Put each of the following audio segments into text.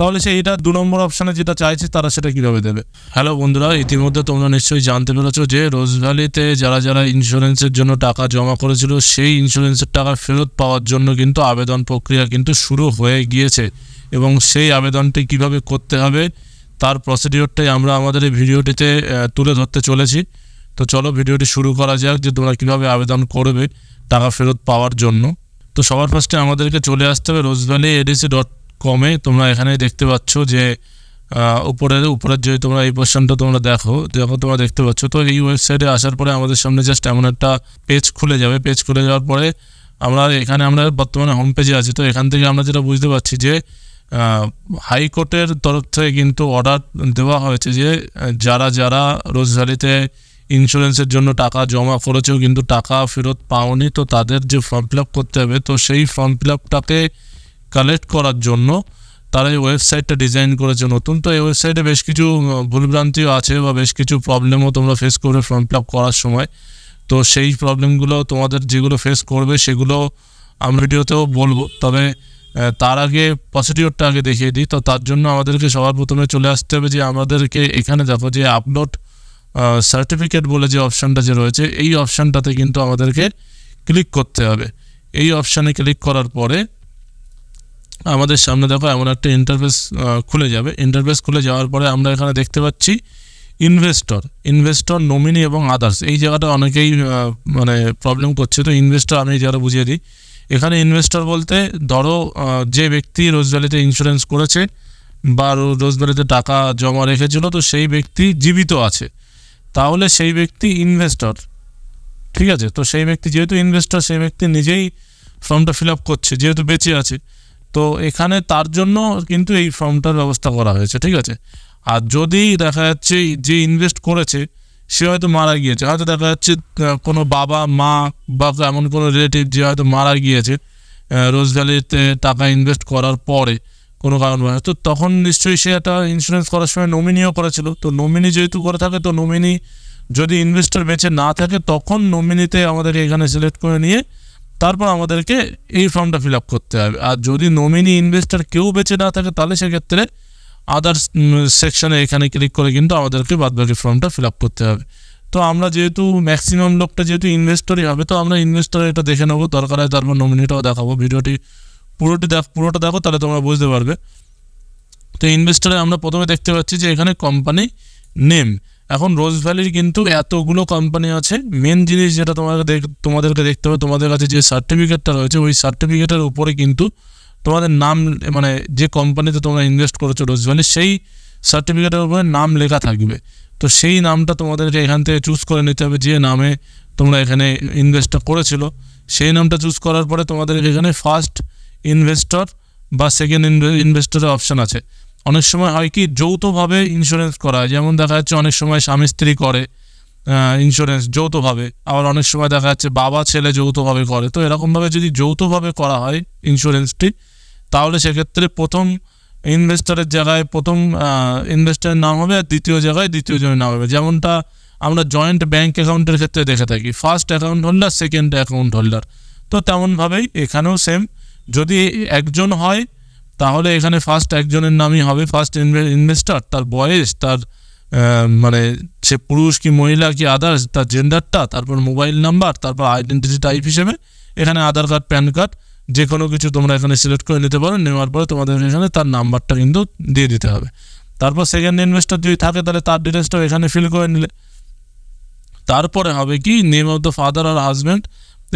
তাহলে সে এটা দু নম্বর অপশানে যেটা চাইছে তারা সেটা কীভাবে দেবে হ্যালো বন্ধুরা ইতিমধ্যে তোমরা নিশ্চয়ই জানতে পেরেছো যে রোজ ভ্যালিতে যারা যারা ইন্স্যুরেন্সের জন্য টাকা জমা করেছিল সেই ইন্স্যুরেন্সের টাকা ফেরত পাওয়ার জন্য কিন্তু আবেদন প্রক্রিয়া কিন্তু শুরু হয়ে গিয়েছে এবং সেই আবেদনটি কিভাবে করতে হবে তার প্রসিডিওরটাই আমরা আমাদের এই ভিডিওটিতে তুলে ধরতে চলেছি তো চলো ভিডিওটি শুরু করা যাক যে তোমরা কীভাবে আবেদন করবে টাকা ফেরত পাওয়ার জন্য তো সবার ফার্স্টে আমাদেরকে চলে আসতে হবে রোজভ্যালি এডিসি ডট কমে তোমরা এখানে দেখতে পাচ্ছ যে উপরের উপরের যদি তোমরা এই পোশনটা তোমরা দেখো দেখো তোমরা দেখতে পাচ্ছ তো এই ওয়েবসাইটে আসার পরে আমাদের সামনে জাস্ট এমন একটা পেজ খুলে যাবে পেজ খুলে যাওয়ার পরে আমরা এখানে আমরা বর্তমানে হোম পেজে আছি তো এখান থেকে আমরা যেটা বুঝতে পারছি যে হাইকোর্টের তরফ থেকে কিন্তু অর্ডার দেওয়া হয়েছে যে যারা যারা রোজগারিতে ইন্স্যুরেন্সের জন্য টাকা জমা করেছেও কিন্তু টাকা ফেরত পাওনি তো তাদের যে ফর্ম ফিল করতে হবে তো সেই ফর্ম ফিল কালেক্ট করার জন্য তারা এই ওয়েবসাইটটা ডিজাইন করেছে নতুন তো এই ওয়েবসাইটে বেশ কিছু ভুলভ্রান্তিও আছে বা বেশ কিছু প্রবলেমও তোমরা ফেস করবে ফর্ম ফিল করার সময় তো সেই প্রবলেমগুলো তোমাদের যেগুলো ফেস করবে সেগুলো আমরা ভিডিওতেও বলবো তবে তার আগে প্রসিডিওরটা আগে দেখিয়ে দিই তো তার জন্য আমাদেরকে সবার প্রথমে চলে আসতে হবে যে আমাদেরকে এখানে দেখো যে আপলোড সার্টিফিকেট বলে যে অপশানটা যে রয়েছে এই অপশানটাতে কিন্তু আমাদেরকে ক্লিক করতে হবে এই অপশানে ক্লিক করার পরে আমাদের সামনে দেখো এমন একটা ইন্টারফেস খুলে যাবে ইন্টারফেস খুলে যাওয়ার পরে আমরা এখানে দেখতে পাচ্ছি ইনভেস্টর ইনভেস্টর নমিনি এবং আদার্স এই জায়গাটা অনেকেই মানে প্রবলেম করছে তো ইনভেস্টর আমি এই জায়গাটা বুঝিয়ে দিই এখানে ইনভেস্টর বলতে ধরো যে ব্যক্তি রোজভ্যালিতে ইন্স্যুরেন্স করেছে বা রোজভ্যালিতে টাকা জমা রেখেছিল তো সেই ব্যক্তি জীবিত আছে তাহলে সেই ব্যক্তি ইনভেস্টর ঠিক আছে তো সেই ব্যক্তি যেহেতু ইনভেস্টর সেই ব্যক্তি নিজেই ফর্মটা ফিল আপ করছে যেহেতু বেঁচে আছে তো এখানে তার জন্য কিন্তু এই ফর্মটার ব্যবস্থা করা হয়েছে ঠিক আছে আর যদি দেখা যাচ্ছে যে ইনভেস্ট করেছে সে হয়তো মারা গিয়েছে হয়তো দেখা যাচ্ছে কোনো বাবা মা বা এমন কোনো রিলেটিভ যে হয়তো মারা গিয়েছে রোজভ্যালিতে টাকা ইনভেস্ট করার পরে কোনো কারণবশত তো তখন নিশ্চয়ই সে একটা ইন্স্যুরেন্স করার সময় নমিনিও করেছিল তো নমিনি যেহেতু করে থাকে তো নমিনি যদি ইনভেস্টর বেঁচে না থাকে তখন নমিনিতে আমাদেরকে এখানে সিলেক্ট করে নিয়ে তারপর আমাদেরকে এই ফর্মটা ফিল আপ করতে হবে আর যদি নমিনি ইনভেস্টার কেউ বেঁচে না থাকে তাহলে সেক্ষেত্রে আদার্স সেকশনে এখানে ক্লিক করে কিন্তু আমাদেরকে বাদবাকি ফর্মটা ফিল আপ করতে হবে তো আমরা যেহেতু ম্যাক্সিমাম লোকটা যেহেতু ইনভেস্টরই হবে তো আমরা ইনভেস্টর এটা দেখে নেবো দরকার হয় তারপর নমিনিটাও দেখাবো ভিডিওটি পুরোটি দেখ পুরোটা দেখো তাহলে তোমরা বুঝতে পারবে তো ইনভেস্টরে আমরা প্রথমে দেখতে পাচ্ছি যে এখানে কোম্পানি নেম এখন রোজ ভ্যালির কিন্তু এতগুলো কোম্পানি আছে মেন জিনিস যেটা তোমাকে তোমাদেরকে দেখতে হবে তোমাদের কাছে যে সার্টিফিকেটটা রয়েছে ওই সার্টিফিকেটের উপরে কিন্তু তোমাদের নাম মানে যে কোম্পানিতে তোমরা ইনভেস্ট করেছো রোজ ভ্যালি সেই সার্টিফিকেটের উপরে নাম লেখা থাকবে তো সেই নামটা তোমাদেরকে এখান থেকে চুজ করে নিতে হবে যে নামে তোমরা এখানে ইনভেস্টটা করেছিল সেই নামটা চুজ করার পরে তোমাদের এখানে ফার্স্ট ইনভেস্টর বা সেকেন্ড ইনভেস্টরের অপশান আছে অনেক সময় হয় কি যৌথভাবে ইন্স্যুরেন্স করা হয় যেমন দেখা যাচ্ছে অনেক সময় স্বামী স্ত্রী করে ইন্স্যুরেন্স যৌথভাবে আবার অনেক সময় দেখা যাচ্ছে বাবা ছেলে যৌথভাবে করে তো এরকমভাবে যদি যৌথভাবে করা হয় ইন্স্যুরেন্সটি তাহলে সেক্ষেত্রে প্রথম ইনভেস্টরের জায়গায় প্রথম ইনভেস্টরের নাম হবে আর দ্বিতীয় জায়গায় দ্বিতীয় জনের নাম হবে যেমনটা আমরা জয়েন্ট ব্যাঙ্ক অ্যাকাউন্টের ক্ষেত্রে দেখে থাকি first account holder second account holder তো তেমনভাবেই এখানেও সেম যদি একজন হয় তাহলে এখানে ফার্স্ট একজনের নামই হবে ফার্স্ট ইনভেস্টার তার বয়স তার মানে সে পুরুষ কি মহিলা কি আদার্স তার জেন্ডারটা তারপর মোবাইল নাম্বার তারপর আইডেন্টিটি টাইপ হিসেবে এখানে আধার কার্ড প্যান কার্ড যে কোনো কিছু তোমরা এখানে সিলেক্ট করে নিতে পারো নেওয়ার পরে তোমাদের এখানে তার নাম্বারটা কিন্তু দিয়ে দিতে হবে তারপর সেকেন্ড ইনভেস্টর যদি থাকে তাহলে তার ডিটেলসটাও এখানে ফিল করে নিলে তারপরে হবে কি নেম অফ দ্য ফাদার আর হাজব্যান্ড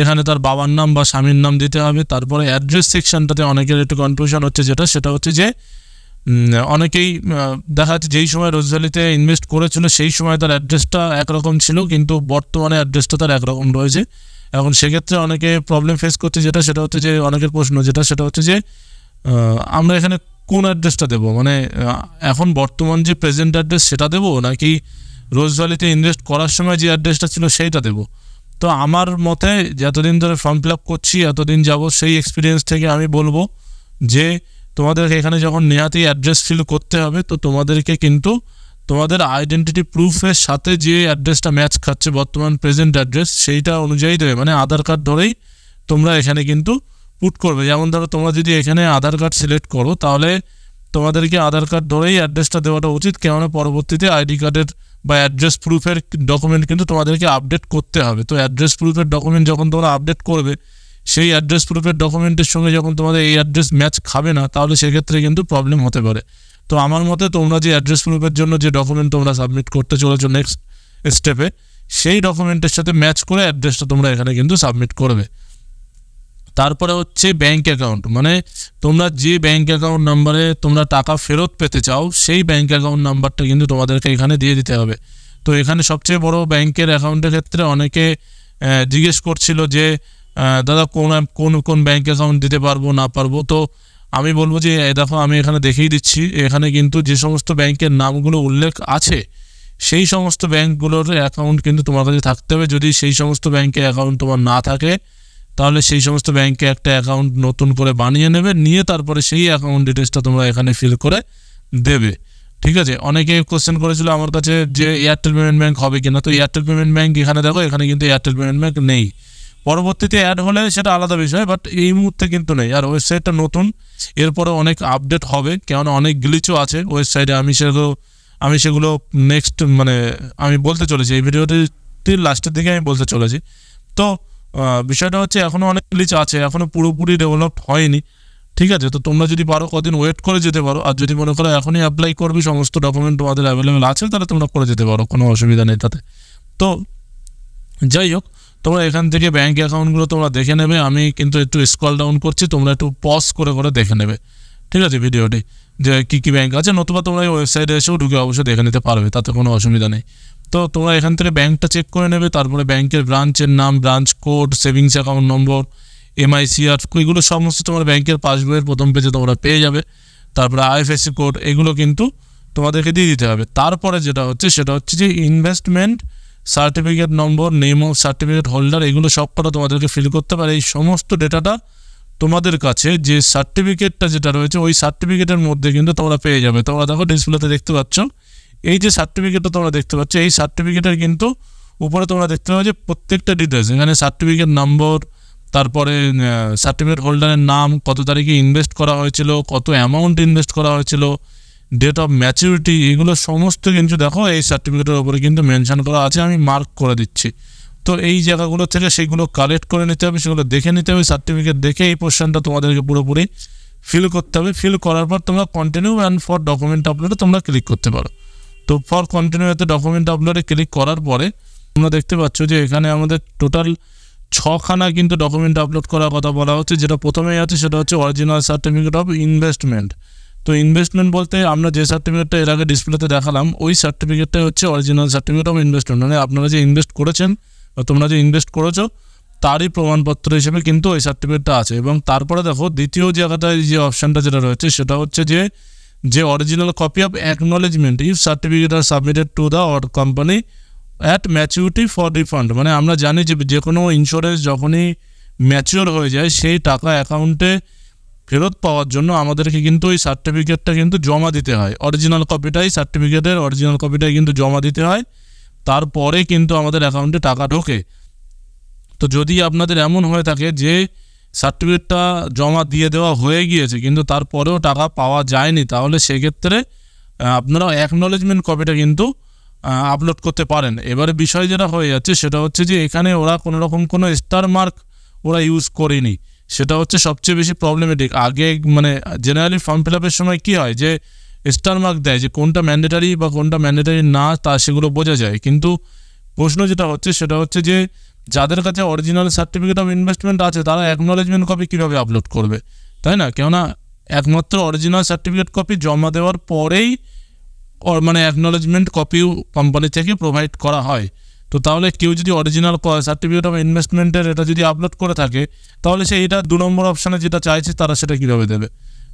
এখানে তার বাবার নাম বা স্বামীর নাম দিতে হবে তারপরে অ্যাড্রেস সেকশনটাতে অনেকের একটু কনফিউশন হচ্ছে যেটা সেটা হচ্ছে যে অনেকেই দেখা যাচ্ছে যেই সময় রোজভ্যালিতে ইনভেস্ট করেছিল সেই সময় তার অ্যাড্রেসটা একরকম ছিল কিন্তু বর্তমানে অ্যাড্রেসটা তার একরকম রয়েছে এখন সেক্ষেত্রে অনেকে প্রবলেম ফেস করছে যেটা সেটা হচ্ছে যে অনেকের প্রশ্ন যেটা সেটা হচ্ছে যে আমরা এখানে কোন অ্যাড্রেসটা দেবো মানে এখন বর্তমান যে প্রেজেন্ট অ্যাড্রেস সেটা দেবো নাকি রোজভ্যালিতে ইনভেস্ট করার সময় যে অ্যাড্রেসটা ছিল সেইটা দেবো তো আমার মতে যতদিন ধরে ফর্ম ফিল আপ করছি এতদিন যাব সেই এক্সপিরিয়েন্স থেকে আমি বলবো যে তোমাদের এখানে যখন নেহাতি অ্যাড্রেস ফিল করতে হবে তো তোমাদেরকে কিন্তু তোমাদের আইডেন্টিটি প্রুফের সাথে যে অ্যাড্রেসটা ম্যাচ খাচ্ছে বর্তমান প্রেজেন্ট অ্যাড্রেস সেইটা অনুযায়ী দেবে মানে আধার কার্ড ধরেই তোমরা এখানে কিন্তু পুট করবে যেমন ধরো তোমরা যদি এখানে আধার কার্ড সিলেক্ট করো তাহলে তোমাদেরকে আধার কার্ড ধরেই অ্যাড্রেসটা দেওয়াটা উচিত কেননা পরবর্তীতে আইডি কার্ডের বা অ্যাড্রেস প্রুফের ডকুমেন্ট কিন্তু তোমাদেরকে আপডেট করতে হবে তো অ্যাড্রেস প্রুফের ডকুমেন্ট যখন তোমরা আপডেট করবে সেই অ্যাড্রেস প্রুফের ডকুমেন্টের সঙ্গে যখন তোমাদের এই অ্যাড্রেস ম্যাচ খাবে না তাহলে সেক্ষেত্রে কিন্তু প্রবলেম হতে পারে তো আমার মতে তোমরা যে অ্যাড্রেস প্রুফের জন্য যে ডকুমেন্ট তোমরা সাবমিট করতে চলেছো নেক্সট স্টেপে সেই ডকুমেন্টের সাথে ম্যাচ করে অ্যাড্রেসটা তোমরা এখানে কিন্তু সাবমিট করবে তারপরে হচ্ছে ব্যাংক অ্যাকাউন্ট মানে তোমরা যে ব্যাংক অ্যাকাউন্ট নাম্বারে তোমরা টাকা ফেরত পেতে চাও সেই ব্যাংক অ্যাকাউন্ট নাম্বারটা কিন্তু তোমাদেরকে এখানে দিয়ে দিতে হবে তো এখানে সবচেয়ে বড় ব্যাংকের অ্যাকাউন্টের ক্ষেত্রে অনেকে জিজ্ঞেস করছিল যে দাদা কোন কোন কোন ব্যাংক অ্যাকাউন্ট দিতে পারবো না পারবো তো আমি বলবো যে দেখো আমি এখানে দেখেই দিচ্ছি এখানে কিন্তু যে সমস্ত ব্যাংকের নামগুলো উল্লেখ আছে সেই সমস্ত ব্যাংকগুলোর অ্যাকাউন্ট কিন্তু তোমার কাছে থাকতে হবে যদি সেই সমস্ত ব্যাংকের অ্যাকাউন্ট তোমার না থাকে তাহলে সেই সমস্ত ব্যাংকে একটা অ্যাকাউন্ট নতুন করে বানিয়ে নেবে নিয়ে তারপরে সেই অ্যাকাউন্ট ডিটেলসটা তোমরা এখানে ফিল করে দেবে ঠিক আছে অনেকে কোশ্চেন করেছিল আমার কাছে যে এয়ারটেল পেমেন্ট ব্যাঙ্ক হবে কিনা তো এয়ারটেল পেমেন্ট ব্যাঙ্ক এখানে দেখো এখানে কিন্তু এয়ারটেল পেমেন্ট ব্যাঙ্ক নেই পরবর্তীতে অ্যাড হলে সেটা আলাদা বিষয় বাট এই মুহূর্তে কিন্তু নেই আর ওয়েবসাইটটা নতুন এরপরে অনেক আপডেট হবে কেননা অনেক গ্লিচও আছে ওয়েবসাইটে আমি সেগুলো আমি সেগুলো নেক্সট মানে আমি বলতে চলেছি এই ভিডিওটি লাস্টের দিকে আমি বলতে চলেছি তো বিষয়টা হচ্ছে এখনও অনেক গ্লিচ আছে এখনও পুরোপুরি ডেভেলপড হয়নি ঠিক আছে তো তোমরা যদি পারো কদিন ওয়েট করে যেতে পারো আর যদি মনে করো এখনই অ্যাপ্লাই করবি সমস্ত ডকুমেন্ট তোমাদের অ্যাভেলেবেল আছে তাহলে তোমরা করে যেতে পারো কোনো অসুবিধা নেই তাতে তো যাই হোক তোমরা এখান থেকে ব্যাঙ্ক অ্যাকাউন্টগুলো তোমরা দেখে নেবে আমি কিন্তু একটু স্কল ডাউন করছি তোমরা একটু পজ করে করে দেখে নেবে ঠিক আছে ভিডিওটি যে কী কী ব্যাঙ্ক আছে নতুবা তোমরা এই ওয়েবসাইটে এসেও ঢুকে অবশ্যই দেখে নিতে পারবে তাতে কোনো অসুবিধা নেই তো তোমরা এখান থেকে ব্যাংকটা চেক করে নেবে তারপরে ব্যাংকের ব্রাঞ্চের নাম branch code savings account number MICR এগুলো সমস্ত তোমার ব্যাংকের পাসবইয়ের প্রথম পেজে তোমরা পেয়ে যাবে তারপরে আইএফএসসি কোড এগুলো কিন্তু তোমাদেরকে দিয়ে দিতে হবে তারপরে যেটা হচ্ছে সেটা হচ্ছে যে investment certificate number name of certificate holder এগুলো সব কটা তোমাদেরকে ফিল করতে পারে এই সমস্ত ডেটাটা তোমাদের কাছে যে সার্টিফিকেটটা যেটা রয়েছে ওই সার্টিফিকেটের মধ্যে কিন্তু তোমরা পেয়ে যাবে তোমরা দেখো ডিসপ্লেতে দেখতে পাচ্ছ এই যে সার্টিফিকেটটা তোমরা দেখতে পাচ্ছ এই সার্টিফিকেটের কিন্তু উপরে তোমরা দেখতে পাবে যে প্রত্যেকটা ডিটেলস এখানে সার্টিফিকেট নম্বর তারপরে সার্টিফিকেট হোল্ডারের নাম কত তারিখে ইনভেস্ট করা হয়েছিল কত অ্যামাউন্ট ইনভেস্ট করা হয়েছিল ডেট অফ ম্যাচিউরিটি এগুলো সমস্ত কিন্তু দেখো এই সার্টিফিকেটের উপরে কিন্তু মেনশান করা আছে আমি মার্ক করে দিচ্ছি তো এই জায়গাগুলো থেকে সেগুলো কালেক্ট করে নিতে হবে সেগুলো দেখে নিতে হবে সার্টিফিকেট দেখে এই পোর্শনটা তোমাদেরকে পুরোপুরি ফিল করতে হবে ফিল করার পর তোমরা কন্টিনিউ অ্যান্ড ফর ডকুমেন্ট আপলোডে তোমরা ক্লিক করতে পারো তো ফর কন্টিনিউ এতে ডকুমেন্ট আপলোডে ক্লিক করার পরে তোমরা দেখতে পাচ্ছ যে এখানে আমাদের টোটাল ছখানা কিন্তু ডকুমেন্ট আপলোড করার কথা বলা হচ্ছে যেটা প্রথমেই আছে সেটা হচ্ছে অরিজিনাল সার্টিফিকেট অফ ইনভেস্টমেন্ট তো ইনভেস্টমেন্ট বলতে আমরা যে সার্টিফিকেটটা এর আগে ডিসপ্লেতে দেখালাম ওই সার্টিফিকেটটাই হচ্ছে অরিজিনাল সার্টিফিকেট অফ ইনভেস্টমেন্ট মানে আপনারা যে ইনভেস্ট করেছেন বা তোমরা যে ইনভেস্ট করেছো তারই প্রমাণপত্র হিসেবে কিন্তু ওই সার্টিফিকেটটা আছে এবং তারপরে দেখো দ্বিতীয় জায়গাটায় যে অপশানটা যেটা রয়েছে সেটা হচ্ছে যে যে original copy of acknowledgement if certificate are submitted to the or company at maturity for refund মানে আমরা জানি যে যে কোনো ইন্স্যুরেন্স যখনই ম্যাচিওর হয়ে যায় সেই টাকা অ্যাকাউন্টে ফেরত পাওয়ার জন্য আমাদেরকে কিন্তু ওই সার্টিফিকেটটা কিন্তু জমা দিতে হয় অরিজিনাল কপিটাই সার্টিফিকেটের অরিজিনাল কপিটাই কিন্তু জমা দিতে হয় তারপরে কিন্তু আমাদের অ্যাকাউন্টে টাকা ঢোকে তো যদি আপনাদের এমন হয়ে থাকে যে সার্টিফিকেটটা জমা দিয়ে দেওয়া হয়ে গিয়েছে কিন্তু তারপরেও টাকা পাওয়া যায়নি তাহলে সেক্ষেত্রে আপনারা অ্যাকনোলেজমেন্ট কপিটা কিন্তু আপলোড করতে পারেন এবারে বিষয় যেটা হয়ে যাচ্ছে সেটা হচ্ছে যে এখানে ওরা কোনো রকম কোনো স্টার মার্ক ওরা ইউজ করেনি সেটা হচ্ছে সবচেয়ে বেশি প্রবলেমেটিক আগে মানে জেনারেলি ফর্ম ফিল আপের সময় কি হয় যে স্টার মার্ক দেয় যে কোনটা ম্যান্ডেটারি বা কোনটা ম্যান্ডেটারি না তা সেগুলো বোঝা যায় কিন্তু প্রশ্ন যেটা হচ্ছে সেটা হচ্ছে যে যাদের কাছে অরিজিনাল সার্টিফিকেট অফ ইনভেস্টমেন্ট আছে তারা অ্যাকনোলেজমেন্ট কপি কীভাবে আপলোড করবে তাই না কেননা একমাত্র অরিজিনাল সার্টিফিকেট কপি জমা দেওয়ার পরেই মানে অ্যাকনোলেজমেন্ট কপিও কোম্পানি থেকে প্রোভাইড করা হয় তো তাহলে কেউ যদি অরিজিনাল সার্টিফিকেট অফ ইনভেস্টমেন্টের এটা যদি আপলোড করে থাকে তাহলে সে এটা দু নম্বর অপশানে যেটা চাইছে তারা সেটা কীভাবে দেবে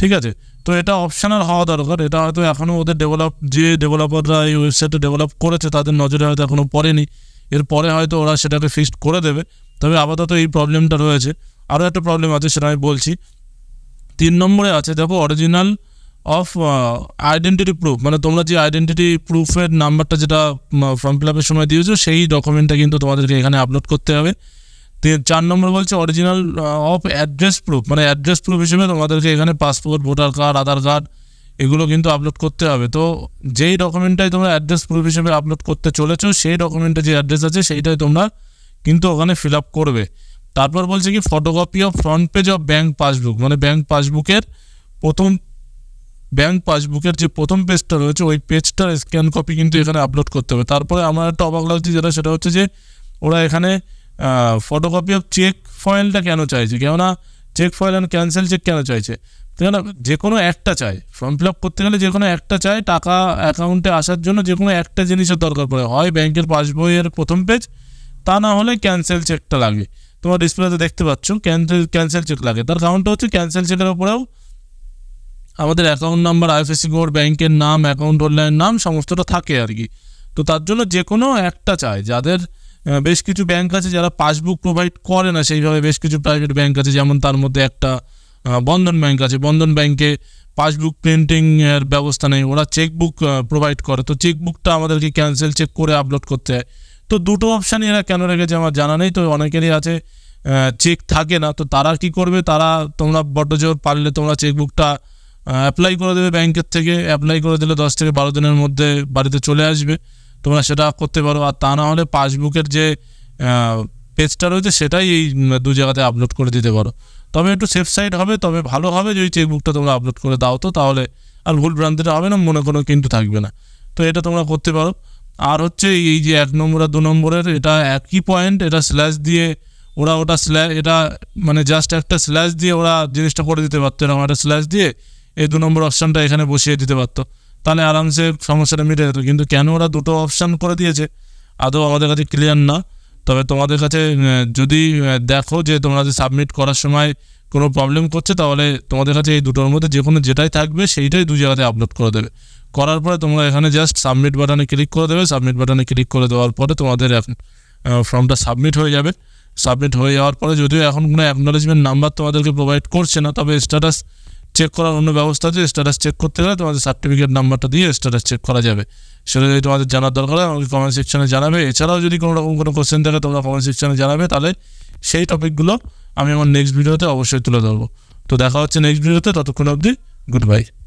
ঠিক আছে তো এটা অপশানাল হওয়া দরকার এটা হয়তো এখনও ওদের ডেভেলপ যে ডেভেলপাররা এই ওয়েবসাইটে ডেভেলপ করেছে তাদের নজরে হয়তো এখনও পড়েনি এরপরে হয়তো ওরা সেটাকে ফিক্সড করে দেবে তবে আপাতত এই প্রবলেমটা রয়েছে আরও একটা প্রবলেম আছে সেটা আমি বলছি তিন নম্বরে আছে দেখো অরিজিনাল অফ আইডেন্টিটি প্রুফ মানে তোমরা যে আইডেন্টিটি প্রুফের নাম্বারটা যেটা ফর্ম ফিল আপের সময় দিয়েছো সেই ডকুমেন্টটা কিন্তু তোমাদেরকে এখানে আপলোড করতে হবে চার নম্বর বলছে অরিজিনাল অফ অ্যাড্রেস প্রুফ মানে অ্যাড্রেস প্রুফ হিসেবে তোমাদেরকে এখানে passport voter card Aadhaar card এগুলো কিন্তু আপলোড করতে হবে তো যেই ডকুমেন্টটাই তোমরা অ্যাড্রেস প্রুফ হিসেবে আপলোড করতে চলেছো সেই ডকুমেন্টে যে অ্যাড্রেস আছে সেইটাই তোমরা কিন্তু ওখানে ফিল আপ করবে তারপর বলছে কি photocopy of front page of bank passbook মানে ব্যাঙ্ক পাসবুকের প্রথম ব্যাঙ্ক পাসবুকের যে প্রথম পেজটা রয়েছে ওই পেজটার স্ক্যান কপি কিন্তু এখানে আপলোড করতে হবে তারপরে আমার একটা অবাক লাগছে যেটা সেটা হচ্ছে যে ওরা এখানে ফটোকপি অফ চেক ফয়েলটা কেন চাইছে কেননা cheque foil and cancel cheque কেন চাইছে কেন যে কোনো একটা চাই ফর্ম ফিল আপ করতে গেলে যে কোনো একটা চাই টাকা অ্যাকাউন্টে আসার জন্য যে কোনো একটা জিনিসের দরকার পড়ে হয় ব্যাংকের পাসবইয়ের প্রথম পেজ তা না হলে ক্যান্সেল চেকটা লাগে তোমার ডিসপ্লেতে দেখতে পাচ্ছ ক্যান্সেল ক্যান্সেল চেক লাগে তার কারণটা হচ্ছে ক্যান্সেল চেকের উপরেও আমাদের অ্যাকাউন্ট নাম্বার আইএফএসি কোড ব্যাংকের নাম অ্যাকাউন্ট হোল্ডারের নাম সমস্তটা থাকে আর কি তো তার জন্য যে কোনো একটা চাই যাদের বেশ কিছু ব্যাংক আছে যারা পাসবুক প্রোভাইড করে না সেইভাবে বেশ কিছু প্রাইভেট ব্যাংক আছে যেমন তার মধ্যে একটা বন্ধন ব্যাংক আছে বন্ধন ব্যাংকে পাসবুক প্রিন্টিংয়ের ব্যবস্থা নেই ওরা চেকবুক প্রোভাইড করে তো চেকবুকটা আমাদেরকে ক্যান্সেল চেক করে আপলোড করতে হয় তো দুটো অপশানই এরা কেন রেখেছে আমার জানা নেই তো অনেকেরই আছে চেক থাকে না তো তারা কি করবে তারা তোমরা বড্ড জোর পারলে তোমরা চেকবুকটা অ্যাপ্লাই করে দেবে ব্যাংকের থেকে অ্যাপ্লাই করে দিলে দশ থেকে বারো দিনের মধ্যে বাড়িতে চলে আসবে তোমরা সেটা করতে পারো আর তা না হলে পাসবুকের যে পেজটা রয়েছে সেটাই এই দু জায়গাতে আপলোড করে দিতে পারো তবে একটু সেফ সাইড হবে তবে ভালো হবে যদি চেকবুকটা তোমরা আপলোড করে দাও তো তাহলে আর ভুল ভ্রান্তিটা হবে না মনে কোনো কিন্তু থাকবে না তো এটা তোমরা করতে পারো আর হচ্ছে এই যে এক নম্বর আর দু নম্বরের এটা একই পয়েন্ট এটা স্ল্যাশ দিয়ে ওরা ওটা স্ল্যাশ এটা মানে জাস্ট একটা স্ল্যাশ দিয়ে ওরা জিনিসটা করে দিতে পারতো এরকম একটা স্ল্যাশ দিয়ে এই দু নম্বর অপশানটা এখানে বসিয়ে দিতে পারতো তাহলে আরামসে সমস্যাটা মিটে যেত কিন্তু কেন ওরা দুটো অপশান করে দিয়েছে আদৌ আমাদের কাছে ক্লিয়ার না তবে তোমাদের কাছে যদি দেখো যে তোমরা যে সাবমিট করার সময় কোনো প্রবলেম করছে তাহলে তোমাদের কাছে এই দুটোর মধ্যে যে কোনো যেটাই থাকবে সেইটাই দু জায়গাতে আপলোড করে দেবে করার পরে তোমরা এখানে জাস্ট সাবমিট বাটনে ক্লিক করে দেবে সাবমিট বাটনে ক্লিক করে দেওয়ার পরে তোমাদের এখন ফর্মটা সাবমিট হয়ে যাবে সাবমিট হয়ে যাওয়ার পরে যদিও এখন কোনো অ্যাকনোলেজমেন্ট নাম্বার তোমাদেরকে প্রোভাইড করছে না তবে স্ট্যাটাস চেক করার অন্য ব্যবস্থা আছে স্ট্যাটাস চেক করতে গেলে তোমাদের সার্টিফিকেট নাম্বারটা দিয়ে স্ট্যাটাস চেক করা যাবে সেটা যদি তোমাদের জানার দরকার হয় আমাকে কমেন্ট সেকশনে জানাবে এছাড়াও যদি কোনো রকম কোনো কোশ্চেন থাকে তোমরা কমেন্ট সেকশনে জানাবে তাহলে সেই টপিকগুলো আমি আমার নেক্সট ভিডিওতে অবশ্যই তুলে ধরবো তো দেখা হচ্ছে নেক্সট ভিডিওতে ততক্ষণ অবধি গুড বাই